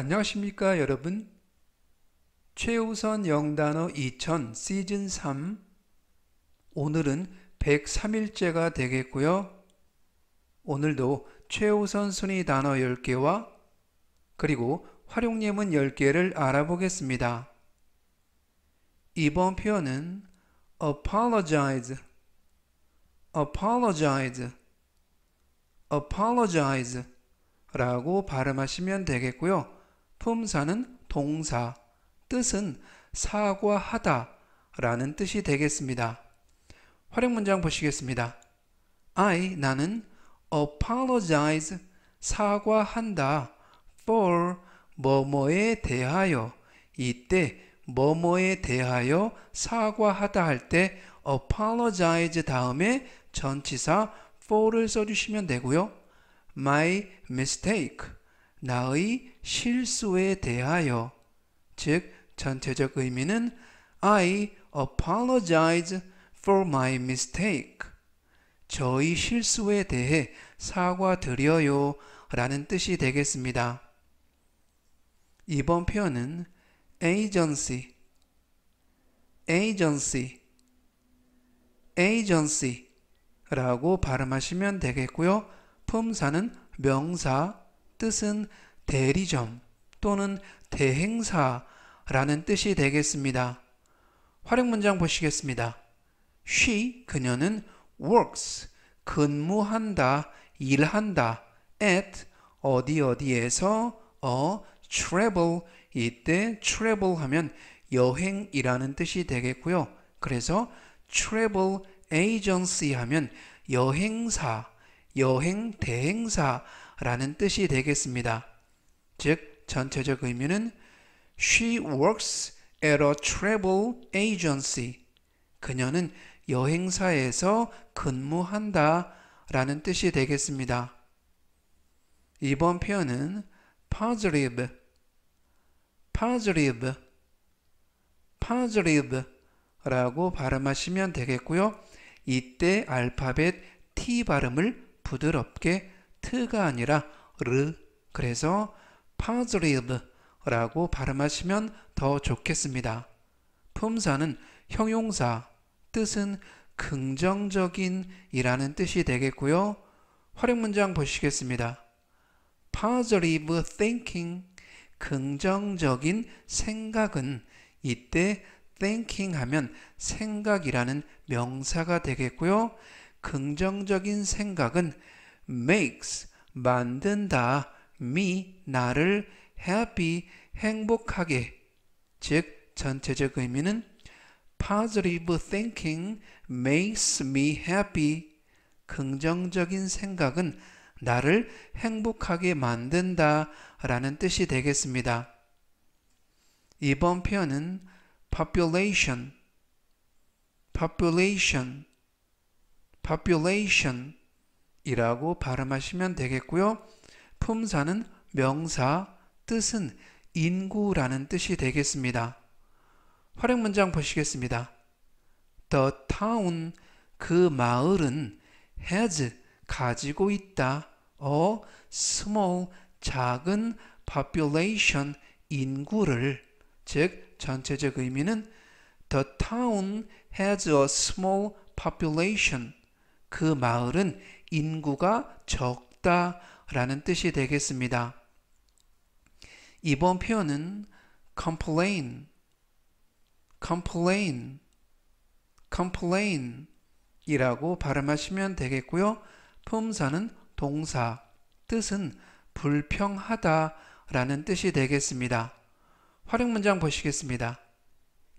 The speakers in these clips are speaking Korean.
안녕하십니까 여러분 최우선 영단어 2000 시즌 3 오늘은 103일째가 되겠고요 오늘도 최우선 순위 단어 10개와 그리고 활용예문 10개를 알아보겠습니다 이번 표현은 apologize apologize apologize 라고 발음하시면 되겠고요 품사는 동사, 뜻은 사과하다 라는 뜻이 되겠습니다. 활용 문장 보시겠습니다. I, 나는 apologize, 사과한다 for 뭐뭐에 대하여 이때 뭐뭐에 대하여 사과하다 할 때 apologize 다음에 전치사 for를 써주시면 되고요. my mistake 나의 실수에 대하여 즉 전체적 의미는 I apologize for my mistake. 저의 실수에 대해 사과드려요 라는 뜻이 되겠습니다. 이번 표현은 agency, agency, agency 라고 발음하시면 되겠고요. 품사는 명사, 뜻은 대리점 또는 대행사라는 뜻이 되겠습니다. 활용 문장 보시겠습니다. She, 그녀는 works, 근무한다, 일한다, at, 어디 어디에서, a 어, travel, 이때 travel 하면 여행이라는 뜻이 되겠고요. 그래서 travel agency 하면 여행사, 여행 대행사 라는 뜻이 되겠습니다. 즉, 전체적 의미는 She works at a travel agency. 그녀는 여행사에서 근무한다 라는 뜻이 되겠습니다. 이번 표현은 positive, positive, positive 라고 발음하시면 되겠고요. 이때 알파벳 T 발음을 부드럽게 트가 아니라 르 그래서 positive라고 발음하시면 더 좋겠습니다. 품사는 형용사, 뜻은 긍정적인 이라는 뜻이 되겠고요. 활용 문장 보시겠습니다. positive thinking, 긍정적인 생각은 이때 thinking 하면 생각이라는 명사가 되겠고요. 긍정적인 생각은 makes 만든다 me 나를 happy 행복하게 즉 전체적 의미는 positive thinking makes me happy 긍정적인 생각은 나를 행복하게 만든다 라는 뜻이 되겠습니다. 이번 표현은 population population population 이라고 발음하시면 되겠고요. 품사는 명사, 뜻은 인구라는 뜻이 되겠습니다. 활용 문장 보시겠습니다. The town, 그 마을은 has, 가지고 있다. 어, small, 작은 population, 인구를 즉 전체적 의미는 The town has a small population. 그 마을은 인구가 적다라는 뜻이 되겠습니다. 이번 표현은 complain, complain, complain 이라고 발음하시면 되겠고요. 품사는 동사, 뜻은 불평하다 라는 뜻이 되겠습니다. 활용 문장 보시겠습니다.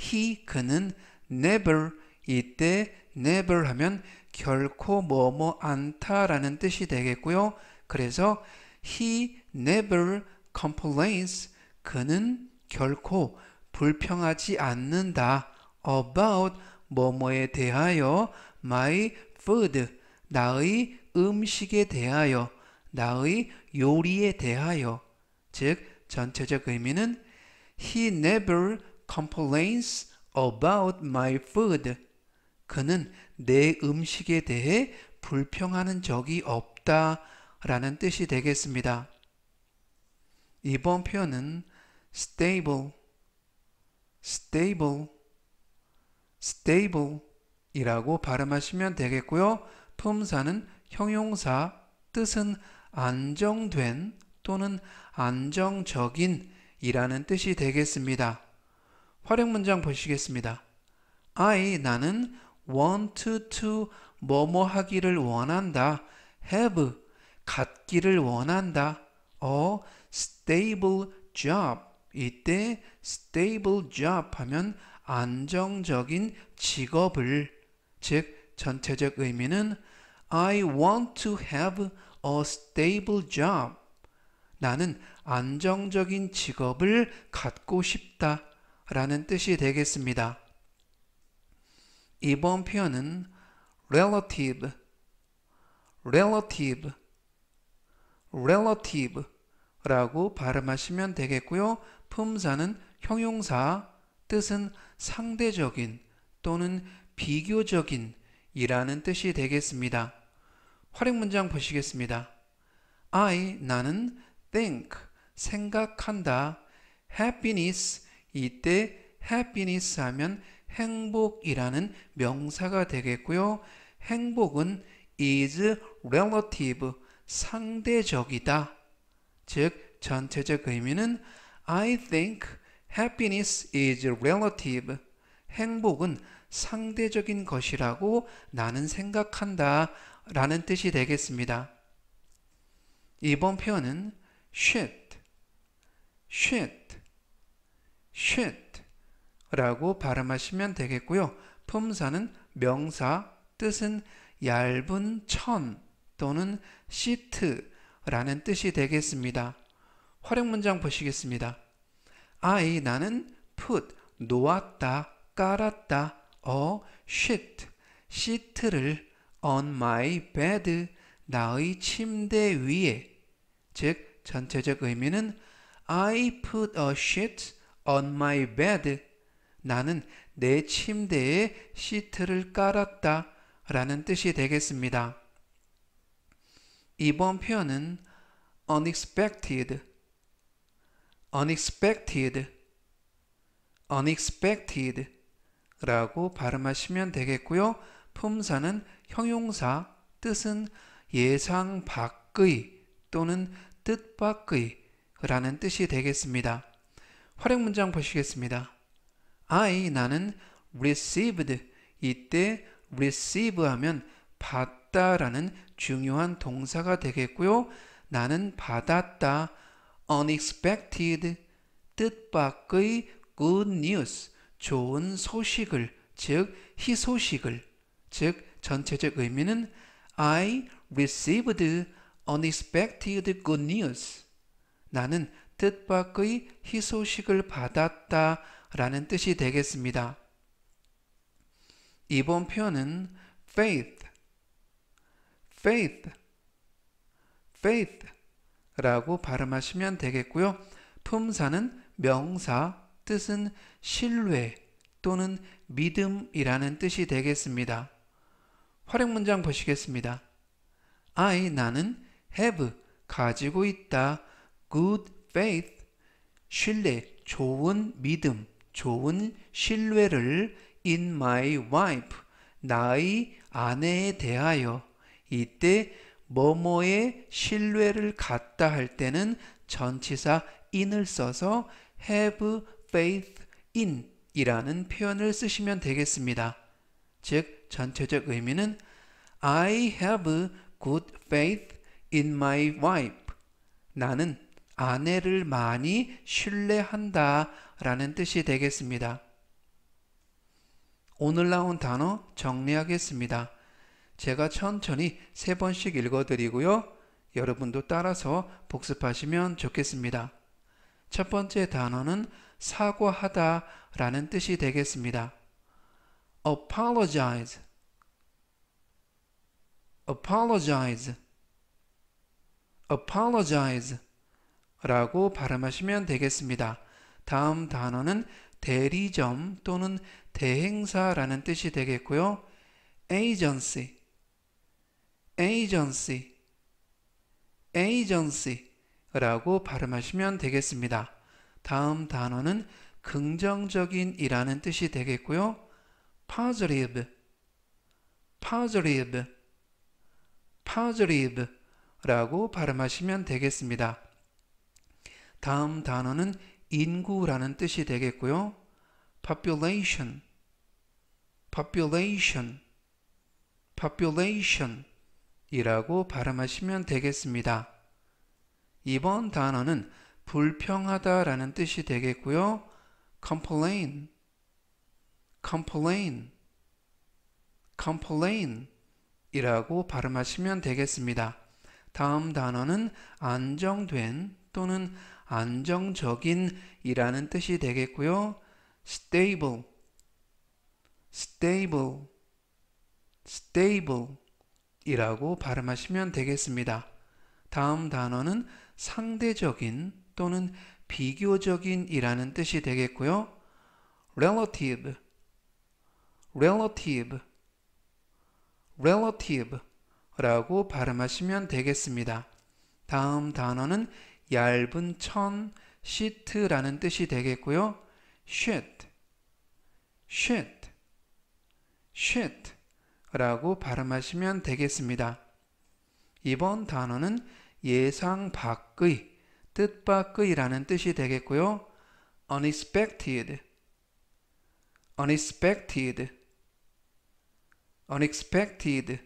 he, 그는 never, 이때 never 하면 결코 뭐뭐 않다라는 뜻이 되겠고요. 그래서 he never complains. 그는 결코 불평하지 않는다. about 뭐뭐에 대하여 my food 나의 음식에 대하여 나의 요리에 대하여 즉 전체적 의미는 he never complains about my food 그는 내 음식에 대해 불평하는 적이 없다 라는 뜻이 되겠습니다. 이번 표현은 stable, stable, stable 이라고 발음하시면 되겠고요. 품사는 형용사, 뜻은 안정된 또는 안정적인 이라는 뜻이 되겠습니다. 활용 문장 보시겠습니다. I, 나는 want to 뭐뭐 하기를 원한다. have 갖기를 원한다. o 어, stable job 이때 stable job 하면 안정적인 직업을 즉 전체적 의미는 I want to have a stable job. 나는 안정적인 직업을 갖고 싶다 라는 뜻이 되겠습니다. 이번 표현은 relative, relative, relative 라고 발음하시면 되겠고요. 품사는 형용사, 뜻은 상대적인 또는 비교적인 이라는 뜻이 되겠습니다. 활용 문장 보시겠습니다. I, 나는 think, 생각한다. happiness, 이때 happiness 하면 행복이라는 명사가 되겠고요. 행복은 is relative, 상대적이다. 즉, 전체적 의미는 I think happiness is relative. 행복은 상대적인 것이라고 나는 생각한다. 라는 뜻이 되겠습니다. 이번 표현은 shit, shit, shit. 라고 발음하시면 되겠고요. 품사는 명사, 뜻은 얇은 천 또는 시트라는 뜻이 되겠습니다. 활용 문장 보시겠습니다. I 나는 put 놓았다 깔았다 어 shit 시트를 on my bed 나의 침대 위에 즉 전체적 의미는 I put a sheet on my bed 나는 내 침대에 시트를 깔았다 라는 뜻이 되겠습니다. 이번 표현은 unexpected, unexpected, unexpected 라고 발음하시면 되겠고요. 품사는 형용사, 뜻은 예상 밖의 또는 뜻 밖의 라는 뜻이 되겠습니다. 활용 문장 보시겠습니다. I 나는 received 이때 receive 하면 받다라는 중요한 동사가 되겠고요. 나는 받았다 unexpected 뜻밖의 good news 좋은 소식을 즉 희소식을 즉 전체적 의미는 I received unexpected good news 나는 뜻밖의 희소식을 받았다 라는 뜻이 되겠습니다. 이번 표현은 faith, faith, faith 라고 발음하시면 되겠고요. 품사는 명사, 뜻은 신뢰 또는 믿음이라는 뜻이 되겠습니다. 활용 문장 보시겠습니다. I, 나는 have, 가지고 있다, good faith, 신뢰, 좋은 믿음 좋은 신뢰를 in my wife, 나의 아내에 대하여 이때 뭐뭐의 신뢰를 갖다 할 때는 전치사 in을 써서 have faith in 이라는 표현을 쓰시면 되겠습니다. 즉 전체적 의미는 I have good faith in my wife. 나는 아내를 많이 신뢰한다라는 뜻이 되겠습니다. 오늘 나온 단어 정리하겠습니다. 제가 천천히 세 번씩 읽어드리고요. 여러분도 따라서 복습하시면 좋겠습니다. 첫 번째 단어는 사과하다 라는 뜻이 되겠습니다. apologize, apologize, apologize 라고 발음하시면 되겠습니다. 다음 단어는 대리점 또는 대행사라는 뜻이 되겠고요. agency, agency, agency 라고 발음하시면 되겠습니다. 다음 단어는 긍정적인 이라는 뜻이 되겠고요. positive, positive, positive 라고 발음하시면 되겠습니다. 다음 단어는 인구라는 뜻이 되겠고요. population, population, population 이라고 발음하시면 되겠습니다. 이번 단어는 불평하다 라는 뜻이 되겠고요. complain, complain, complain 이라고 발음하시면 되겠습니다. 다음 단어는 안정된 또는 안정적인이라는 뜻이 되겠고요. stable, stable, stable 이라고 발음하시면 되겠습니다. 다음 단어는 상대적인 또는 비교적인이라는 뜻이 되겠고요. relative, relative, relative라고 발음하시면 되겠습니다. 다음 단어는 얇은 천, 시트라는 뜻이 되겠고요. shit, shit, shit 라고 발음하시면 되겠습니다. 이번 단어는 예상 밖의, 뜻밖의라는 뜻이 되겠고요. unexpected, unexpected, unexpected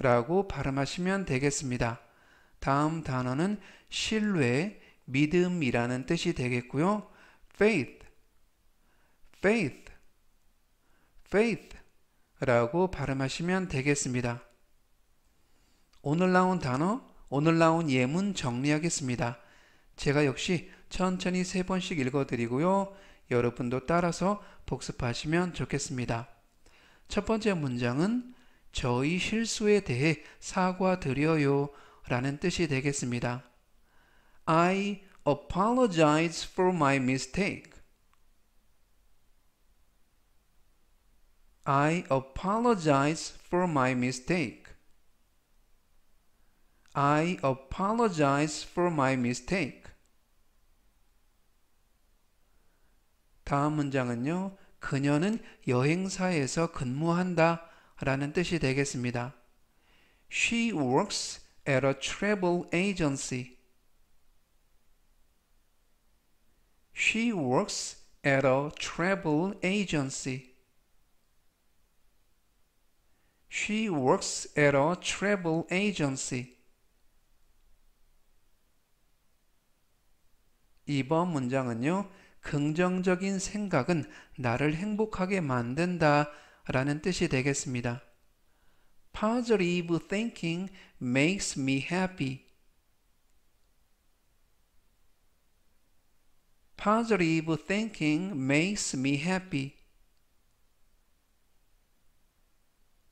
라고 발음하시면 되겠습니다. 다음 단어는 신뢰, 믿음이라는 뜻이 되겠고요. faith, faith, faith 라고 발음하시면 되겠습니다. 오늘 나온 단어, 오늘 나온 예문 정리하겠습니다. 제가 역시 천천히 세 번씩 읽어드리고요. 여러분도 따라서 복습하시면 좋겠습니다. 첫 번째 문장은 저희 실수에 대해 사과드려요. 라는 뜻이 되겠습니다. I apologize for my mistake. I apologize for my mistake. I apologize for my mistake. 다음 문장은요. 그녀는 여행사에서 근무한다 라는 뜻이 되겠습니다. She works at a travel agency. She works at a travel agency. She works at a travel agency. 2번 문장은요. 긍정적인 생각은 나를 행복하게 만든다 라는 뜻이 되겠습니다. positive thinking makes me happy. Positive thinking makes me happy.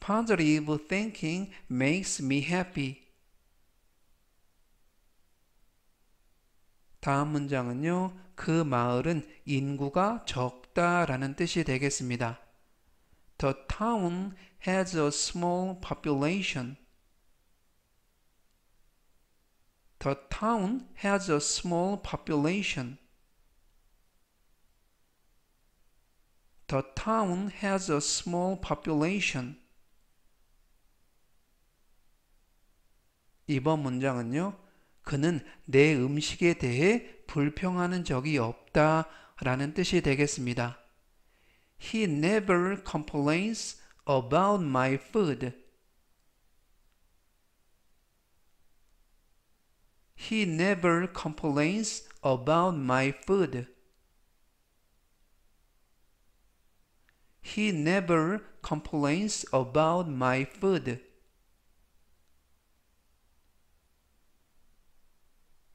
Positive thinking makes me happy. 다음 문장은요. 그 마을은 인구가 적다라는 뜻이 되겠습니다. The town has a small population. The town has a small population. The town has a small population. 이번 문장은요. 그는 내 음식에 대해 불평하는 적이 없다 라는 뜻이 되겠습니다. He never complains about my food. He never complains about my food. He never complains about my food.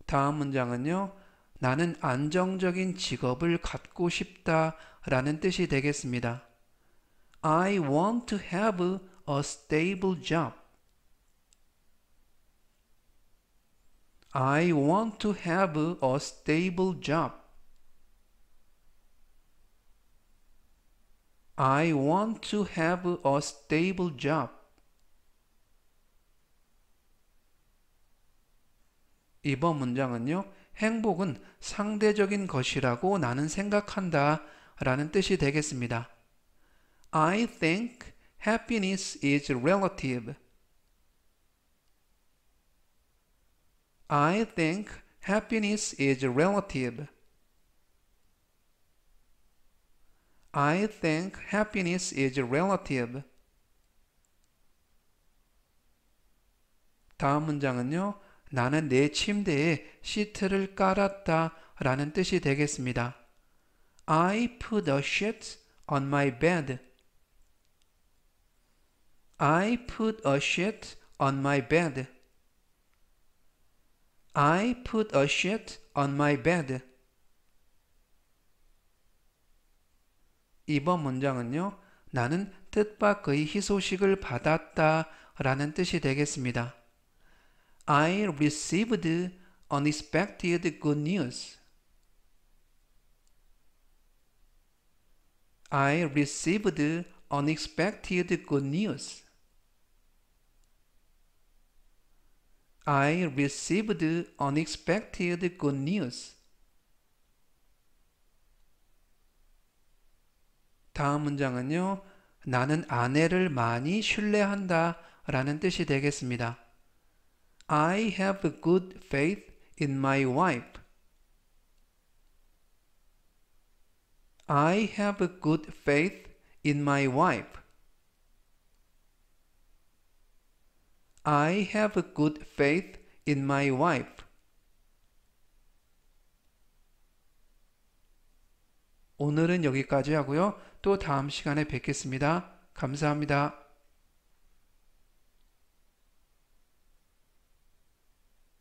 다음 문장은요. 나는 안정적인 직업을 갖고 싶다 라는 뜻이 되겠습니다. I want to have a stable job. I want to have a stable job. I want to have a stable job. 이번 문장은요. 행복은 상대적인 것이라고 나는 생각한다 라는 뜻이 되겠습니다. I think happiness is relative. I think happiness is relative. I think happiness is relative. 다음 문장은요. 나는 내 침대에 시트를 깔았다 라는 뜻이 되겠습니다. I put a sheet on my bed. I put a sheet on my bed. I put a sheet on my bed. 이번 문장은요. 나는 뜻밖의 희소식을 받았다 라는 뜻이 되겠습니다. I received unexpected good news. I received unexpected good news. I received unexpected good news. 다음 문장은요. 나는 아내를 많이 신뢰한다 라는 뜻이 되겠습니다. I have good faith in my wife. I have a good faith in my wife. I have a good faith in my wife. 오늘은 여기까지 하고요. 또 다음 시간에 뵙겠습니다. 감사합니다.